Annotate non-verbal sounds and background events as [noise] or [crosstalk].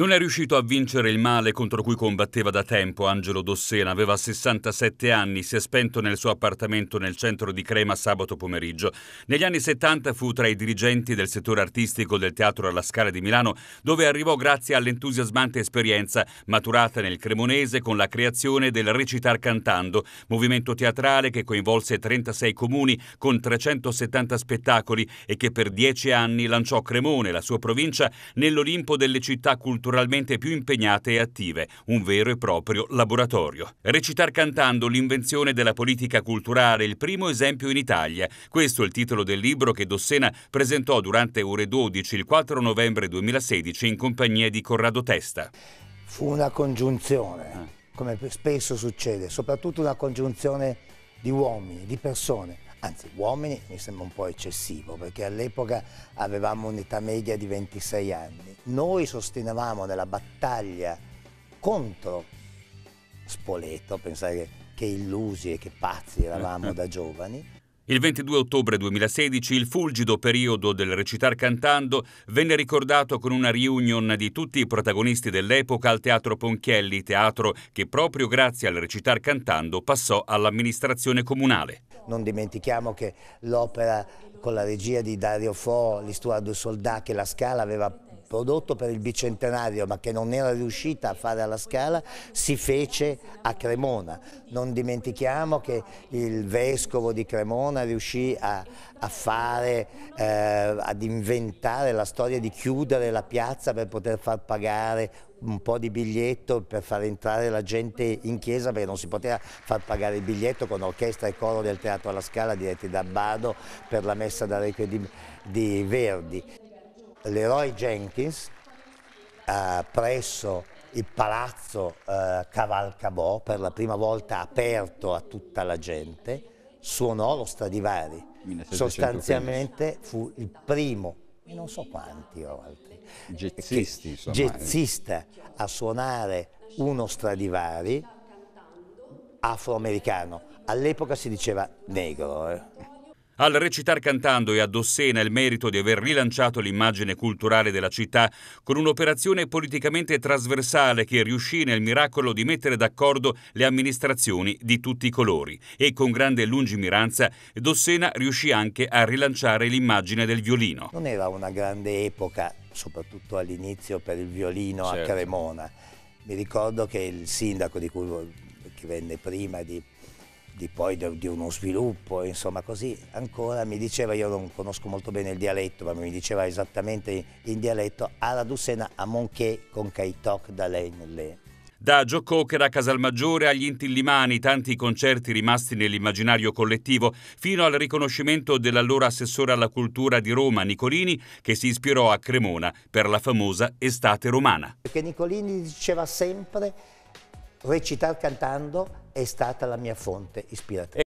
Non è riuscito a vincere il male contro cui combatteva da tempo Angelo Dossena, aveva 67 anni, si è spento nel suo appartamento nel centro di Crema sabato pomeriggio. Negli anni 70 fu tra i dirigenti del settore artistico del Teatro alla Scala di Milano, dove arrivò grazie all'entusiasmante esperienza maturata nel cremonese con la creazione del Recitar Cantando, movimento teatrale che coinvolse 36 comuni con 370 spettacoli e che per dieci anni lanciò Cremone, la sua provincia, nell'Olimpo delle città culturali naturalmente più impegnate e attive, un vero e proprio laboratorio. Recitar cantando l'invenzione della politica culturale, il primo esempio in Italia. Questo è il titolo del libro che Dossena presentò durante Ore 12 il 4 novembre 2016 in compagnia di Corrado Testa. Fu una congiunzione, ah. come spesso succede, soprattutto una congiunzione di uomini, di persone anzi uomini mi sembra un po' eccessivo perché all'epoca avevamo un'età media di 26 anni. Noi sostenevamo nella battaglia contro Spoleto, pensare che, che illusi e che pazzi eravamo [laughs] da giovani, il 22 ottobre 2016 il fulgido periodo del recitar cantando venne ricordato con una reunion di tutti i protagonisti dell'epoca al Teatro Ponchielli, teatro che proprio grazie al recitar cantando passò all'amministrazione comunale. Non dimentichiamo che l'opera con la regia di Dario Fo, l'Histoire du Soldat, che la Scala aveva prodotto per il bicentenario ma che non era riuscita a fare alla Scala si fece a Cremona. Non dimentichiamo che il vescovo di Cremona riuscì a, a fare, eh, ad inventare la storia di chiudere la piazza per poter far pagare un po' di biglietto per far entrare la gente in chiesa perché non si poteva far pagare il biglietto con orchestra e coro del Teatro alla Scala diretti da Bado per la messa da Requiem di, di Verdi. Leroy Jenkins eh, presso il palazzo eh, Cavalcabò, per la prima volta aperto a tutta la gente, suonò lo Stradivari. 1715. Sostanzialmente fu il primo, non so quanti altri, Gezzisti, che, eh. jazzista a suonare uno Stradivari afroamericano. All'epoca si diceva negro. Eh. Al recitar cantando e ad Ossena il merito di aver rilanciato l'immagine culturale della città con un'operazione politicamente trasversale che riuscì nel miracolo di mettere d'accordo le amministrazioni di tutti i colori e con grande lungimiranza Dossena riuscì anche a rilanciare l'immagine del violino. Non era una grande epoca, soprattutto all'inizio per il violino certo. a Cremona. Mi ricordo che il sindaco di cui, che venne prima di di, poi, di uno sviluppo, insomma così ancora mi diceva, io non conosco molto bene il dialetto, ma mi diceva esattamente in dialetto, alla Dussena a Monché con Caitok da lei nelle... Da Giococchera a Casalmaggiore agli Intillimani, tanti concerti rimasti nell'immaginario collettivo, fino al riconoscimento dell'allora assessore alla cultura di Roma Nicolini, che si ispirò a Cremona per la famosa estate romana. Perché Nicolini diceva sempre recitar cantando è stata la mia fonte ispiratrice.